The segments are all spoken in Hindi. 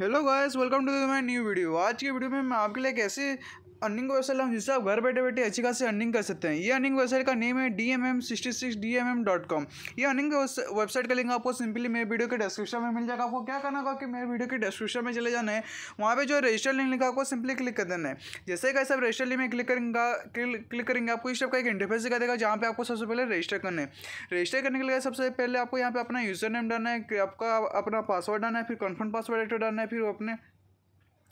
hello guys welcome to my new video आज की वीडियो में मैं आपके लिए एक ऐसे अर्निंग वेबसाइट हम जिससे आप घर बैठे बैठे अच्छी खासी अर्निंग कर सकते हैं ये अर्निंग वेबसाइट का नेम है D M M sixty six D M M dot com ये अर्निंग वेबसाइट का लिंक आपको सिंपली मेरे वीडियो के डिस्क्रिप्शन में मिल जाएगा आपको क्या करना होगा कि मेरे वीडियो के डिस्क्रिप्शन में चले जाना है वहाँ पर जो रजिस्टर लिंक लिखा आपको सिंपली क्लिक कर देना है जैसे कैसे आप रजिस्टर लिंक में क्लिक करेंगे क्लिक करेंगे आपको इस टाइप का एक इंटरफेस दिखा देगा जहाँ पर आपको सबसे पहले रजिस्टर करना है रजिस्टर करने के लिए सबसे पहले आपको यहाँ पर अपना यूजर नेम डालना है आपका अपना पासवर्ड डालना है फिर कन्फर्म पासवर्ड डालना है फिर अपने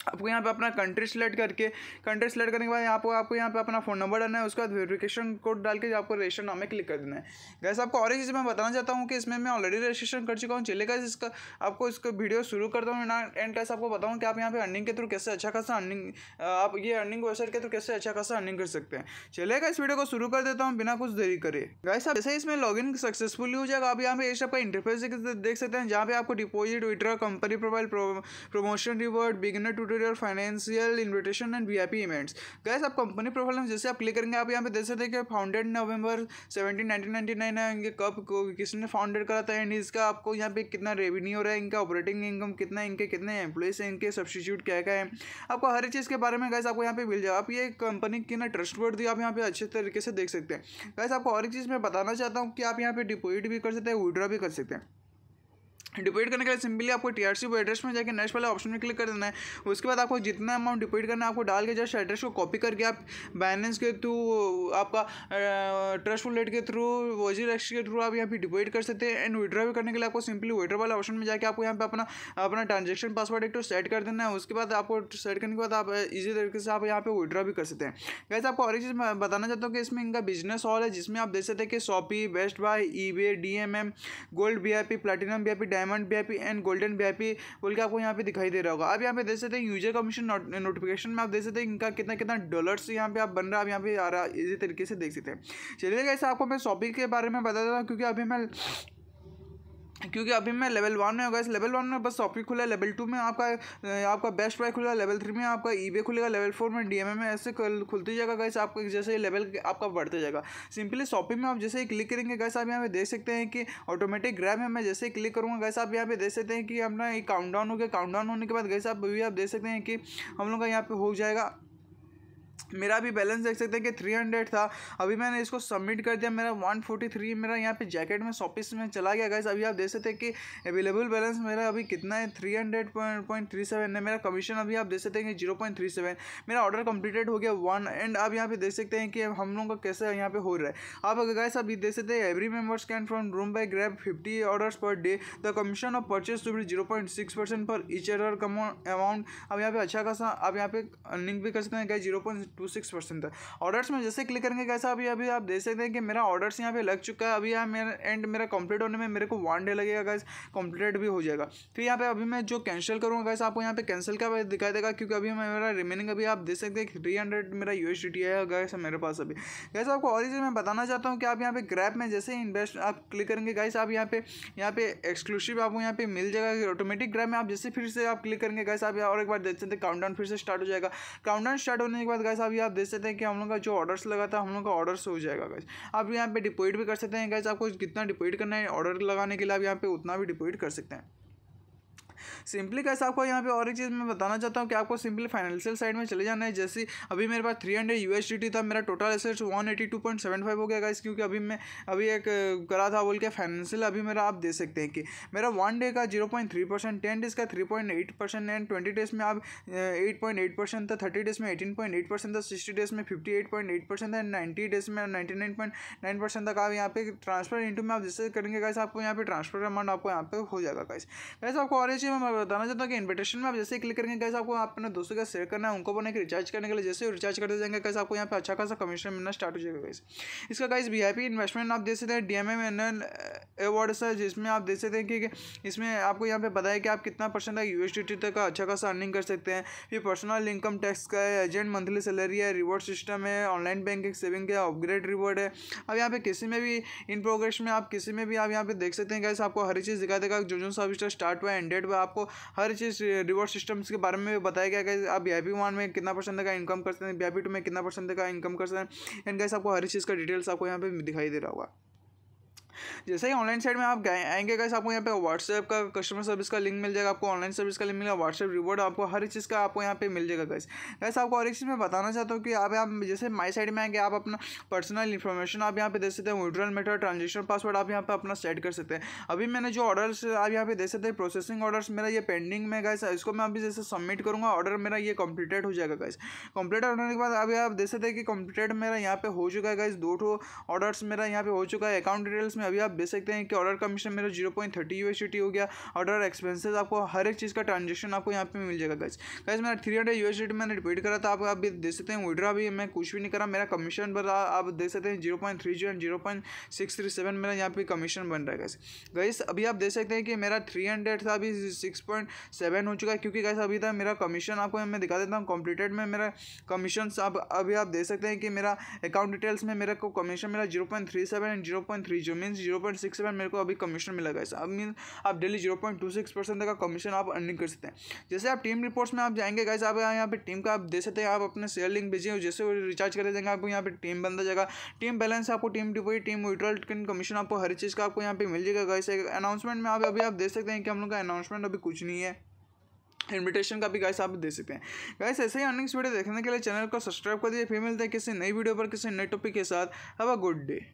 आपको यहाँ पे अपना कंट्री सेलेक्ट करके कंट्री सेलेक्ट करने के बाद यहाँ पर आपको यहाँ पे अपना फोन नंबर डालना है उसके बाद वेरिफिकेशन कोड डाल के आपको रजिस्टर नाम में क्लिक कर देना है गैस आपको और एक चीज़ मैं बताना चाहता हूँ कि इसमें मैं ऑलरेडी रजिस्ट्रेशन कर चुका हूँ चले गए इसका आपको इसका वीडियो शुरू करता हूँ एंड कैसे आपको बताऊँ कि आप यहाँ पे अर्निंग के थ्रू कैसे अच्छा खासा अर्निंग आप ये अर्निंग वेबसाइट के थ्रू कैसे अच्छा खासा अर्निंग कर सकते हैं चलेगा इस वीडियो को शुरू कर देता हूँ बिना कुछ देरी करे गैस आप जैसे इसमें लॉग इन सक्सेसफुली हो जाएगा आप यहाँ पे इस आपका इंटरफेस देख सकते हैं जहाँ पे आपको deposit withdraw company profile promotion reward beginner to tutorial financial invitation and V I P events guys आप कंपनी प्रोफाइल में जैसे आप क्लिक करेंगे आप यहाँ पे देख सकते हैं कि founded November seventeen nineteen ninety nine है इनके कब किसने फाउंडेड करा था एंड इसका आपको यहाँ पे कितना रेवेन्यू हो रहा है इनका ऑपरेटिंग इनकम कितना इनके कितने एम्प्लॉइज़ हैं इनके सब्सटीट्यूट क्या क्या है आपको हर एक चीज़ के बारे में गैस आपको यहाँ पे मिल जाए आप ये कंपनी की ना ट्रस्ट वर्दी आप यहाँ पे अच्छे तरीके से देख सकते हैं गैस आपको और एक चीज़ मैं बताना चाहता हूँ कि आप यहाँ पे डिपोजिट भी कर सकते हैं विड्रॉ भी कर सकते हैं डिपोजिट करने के लिए सिंपली आपको टी आर सी एड्रेस में जाकर नेक्स्ट वाले ऑप्शन में क्लिक कर देना है उसके बाद आपको जितना अमाउंट डिपोजिट करना है आपको डाल के जस्ट एड्रेस को कॉपी करके आप बैलेंस के थ्रू आपका ट्रस्ट वॉलेट के थ्रू वजी एक्स के थ्रू आप यहाँ पे डिपोजिट कर सकते हैं एंड विड्रॉ भी करने के लिए आपको सिंपली विड्रॉ वाले ऑप्शन में जाकर आपको यहाँ पे अपना अपना ट्रांजेक्शन पासवर्ड एक तो सेट कर देना है उसके बाद आपको सेट करने के बाद आप इजी तरीके से आप यहाँ पे विड्रॉ भी कर सकते हैं वैसे आपको और एक चीज़ बताना चाहता हूँ कि इसमें इनका बिजनेस हॉल है जिसमें आप देख सकते हैं कि Shopee best buy eBay D M M gold V I P platinum V I P डायम diamond V and golden V बोल के आपको यहाँ पे दिखाई दे रहा होगा आप यहाँ पे देख सकते हैं यूजर कमीशन नोटिफिकेशन में आप देख सकते हैं इनका कितना कितना डॉलर्स यहाँ पे आप बन रहा है आप यहाँ पे आ रहा है इसी तरीके से देख सकते हैं चलिए कैसे आपको मैं शॉपिंग के बारे में बता देता हूँ क्योंकि अभी मैं क्योंकि अभी मैं लेवल वन में होगा इस लेवल वन में बस शॉपिंग खुला है लेवल टू में आपका आपका बेस्ट बाय खुला है लेवल थ्री में आपका ई खुलेगा लेवल फोर में डी में ऐसे खुलती जाएगा गैस आपको जैसे लेवल आपका बढ़ते जाएगा सिंपली शॉपिंग में आप जैसे ही क्लिक करेंगे गैस आप यहाँ पे देख सकते हैं कि ऑटोमेटिक ग्रैप में मैं जैसे ही क्लिक करूँगा गैस आप यहाँ पे देख सकते हैं कि अपना काउंट डाउन हो गया काउंट डाउन होने के बाद गैस आप भी आप देख सकते हैं कि हम लोग का यहाँ पे हो जाएगा मेरा भी बैलेंस देख सकते हैं कि थ्री हंड्रेड था अभी मैंने इसको सबमिट कर दिया मेरा वन फोर्टी थ्री मेरा यहाँ पे जैकेट में शॉपिस में चला गया गाइस अभी आप देख सकते हैं कि अवेलेबल बैलेंस मेरा अभी कितना है three hundred point three seven है मेरा कमीशन अभी आप देख सकते हैं कि जीरो पॉइंट थ्री सेवन मेरा ऑर्डर कंप्लीटेड हो गया वन एंड आप यहाँ पे देख सकते हैं कि हम लोगों का कैसे यहाँ पे हो रहा है आप अगर गाइस अभी देख सकते हैं every members can from room by grab fifty orders per day the commission of purchase to be zero point six percent per each order amount अब यहाँ पे अच्छा खासा आप यहाँ पे लिंक भी कर सकते हैं guys zero point two six percent था ऑर्डर्स में जैसे क्लिक करेंगे कैसा अभी अभी आप देख सकते हैं कि मेरा ऑर्डर्स यहाँ पे लग चुका है अभी यहाँ मेरा एंड मेरा कंप्लीट होने में मेरे को वन डे लगेगा गैस कंप्लीट भी हो जाएगा फिर तो यहाँ पे अभी मैं जो कैंसिल करूँगा गैस आपको यहाँ पे कैंसिल का दिखाई देगा क्योंकि अभी मेरा रिमेनिंग अभी आप देख सकते हैं थ्री हंड्रेड मेरा यू एस है गैस मेरे पास अभी गैस आपको और चीज़ मैं बताना चाहता हूँ कि आप यहाँ पे ग्रैप में जैसे इन्वेस्ट आप क्लिक करेंगे गैस आप यहाँ पे यहाँ पे एक्सक्लूसिव आपको यहाँ पे मिल जाएगा ऑटोमेटिक ग्रैप में आप जैसे फिर से आप क्लिक करेंगे गैस आप और एक बार देख सकते हैं काउंटडाउन फिर से स्टार्ट हो जाएगा काउंटडाउन स्टार्ट होने के बाद गैस गैस अभी आप देख सकते हैं कि हम लोग का जो ऑर्डर्स लगा था हम लोग का ऑर्डर्स हो जाएगा गैस आप यहाँ पे डिपोजिट भी कर सकते हैं गैस आपको कितना डिपोजिट करना है ऑर्डर लगाने के लिए आप यहाँ पे उतना भी डिपोजिट कर सकते हैं सिंपली कैसे आपको यहाँ पे और एक चीज़ मैं बताना चाहता हूँ कि आपको सिंपली फाइनेंशियल साइड में चले जाना है जैसे अभी मेरे पास थ्री हंड्रेड था मेरा total assets one eighty two point seven five हो गया गाइस क्योंकि अभी मैं अभी एक करा था बोल के फाइनेंशियल अभी मेरा आप दे सकते हैं कि मेरा वन डे का zero point three percent ten days का three point eight percent and twenty days में आप एट पॉइंट एट परसेंट था थर्टी डेज में एटीन पॉइंट एट था सिक्सटी डेज में fifty eight point eight percent था नाइन्टी डेज में ninety nine point nine percent तक आप यहाँ पे ट्रांसफर इंटू में आप जैसे करेंगे गाइस आपको यहाँ पे ट्रांसफर अमाउंट आपको यहाँ पे हो जाएगा गाइस गाइस आपको और चीज़ दोस्तों मैं बताना चाहता हूँ कि इन्विटेशन में आप जैसे क्लिक करेंगे कैसे आपको अपने दोस्तों का शेयर करना है उनको बने के रिचार्ज करने के लिए जैसे रिचार्ज करते जाएंगे कैसे आपको यहाँ पे अच्छा खासा कमीशन मिलना स्टार्ट हो जाएगा कैसे इसका कैसे वी इन्वेस्टमेंट आप दे सकते हैं D M M N L award है जिसमें आप देख सकते हैं कि इसमें आपको यहाँ पे बताया कि आप कितना परसेंट तक यू तक का अच्छा खासा अर्निंग कर सकते हैं फिर पर्सनल इनकम टैक्स का है एजेंट मंथली सैलरी है रिवॉर्ड सिस्टम है ऑनलाइन बैंकिंग सेविंग का अपग्रेड रिवॉर्ड है अब यहाँ पे किसी में भी इन प्रोग्रेस में आप किसी में भी आप यहाँ पे देख सकते हैं कैसे आपको हर चीज़ दिखा देगा जो जो सर्विस स्टार्ट हुआ एंडेड हुआ आपको हर चीज़ रिवॉर्ड सिस्टम्स के बारे में भी बताया गया कैसे आप वी वन में कितना परसेंट का इनकम कर सकते हैं वी टू में कितना परसेंट का इनकम कर सकते हैं एंड कैसे आपको हर चीज़ का डिटेल्स आपको यहाँ पर दिखाई दे रहा होगा जैसे ही ऑनलाइन साइड में आप गए आएंगे गैस आपको यहाँ पे व्हाट्सएप का कस्टमर सर्विस का लिंक मिल जाएगा आपको ऑनलाइन सर्विस का लिंक मिलेगा व्हाट्सएप रिवॉर्ड आपको हर चीज़ का आपको यहाँ पे मिल जाएगा गैस गैस आपको और एक चीज़ में बताना चाहता हूँ कि आप यहाँ जैसे माई साइड में आएंगे आप अपना पर्सनल इन्फॉर्मेशन आप यहाँ पे दे सकते हैं विड्रॉल मेटर ट्रांजेक्शन पासवर्ड आप यहाँ पर अपना सेट कर सकते हैं अभी मैंने जो ऑर्डर्स आप यहाँ पे दे सकते हैं प्रोसेसिंग ऑर्डर्स मेरा ये पेंडिंग में गैस इसको मैं अभी जैसे सबमिट करूँगा ऑर्डर मेरा ये कम्प्लीटेड हो जाएगा गैस कम्प्लीट होने के बाद अभी आप दे सकते हैं कि कम्प्लीटेड मेरा यहाँ पे हो चुका है गैस दो ठो ऑर्डर्स मेरा यहाँ पे हो चुका है अकाउंट डिटेल्स में अभी आप देख सकते हैं कि ऑर्डर कमीशन मेरा जीरो पॉइंट थर्टी यू हो गया ऑर्डर एक्सपेंसेस आपको हर एक चीज़ का ट्रांजेक्शन आपको यहाँ पे मिल जाएगा गैस गैस मेरा थ्री हंड्रेड मैंने रिपीट करा था आप आप देख सकते हैं विड्रा भी मैं कुछ भी नहीं करा मेरा कमीशन बन रहा आप देख सकते हैं zero point three zero and zero point six three seven मेरा यहाँ पे कमीशन बन रहा है गैस गैस अभी आप देख सकते हैं कि मेरा थ्री हंड्रेड था अभी सिक्स पॉइंट सेवन हो चुका है क्योंकि गैस अभी तक मेरा कमीशन आपको मैं दिखा देता हूँ कॉम्प्लीटेड में मेरा कमीशन आप अभी आप देख सकते हैं कि मेरा अकाउंट डिटेल्स में मेरे को कमीशन मेरा zero point three seven and zero point three जो mean means zero point six seven मेरे को अभी कमीशन मिला गया अब मीन आप daily zero point two six percent का कमीशन आप अर्निंग कर सकते हैं जैसे आप टीम रिपोर्ट्स में आप जाएंगे गाइस आप यहाँ पे टीम का आप दे सकते हैं आप अपने शेयर लिंक भेजिए जैसे वो रिचार्ज करे जाएंगे आपको यहाँ पे टीम बन जाएगा टीम बैलेंस आपको team deposit team withdrawal commission आपको हर चीज़ का आपको यहाँ पे मिल जाएगा गाइस अनाउंसमेंट में आप अभी आप दे सकते हैं कि हम लोग का अनाउंसमेंट अभी कुछ नहीं है इन्विटेशन का भी गाइस आप दे सकते हैं गाइस ऐसे ही अर्निंग्स वीडियो देखने के लिए चैनल को सब्सक्राइब कर दीजिए फिर मिलते हैं किसी नई वीडियो पर किसी नए टॉपिक के साथ हैव अ गुड डे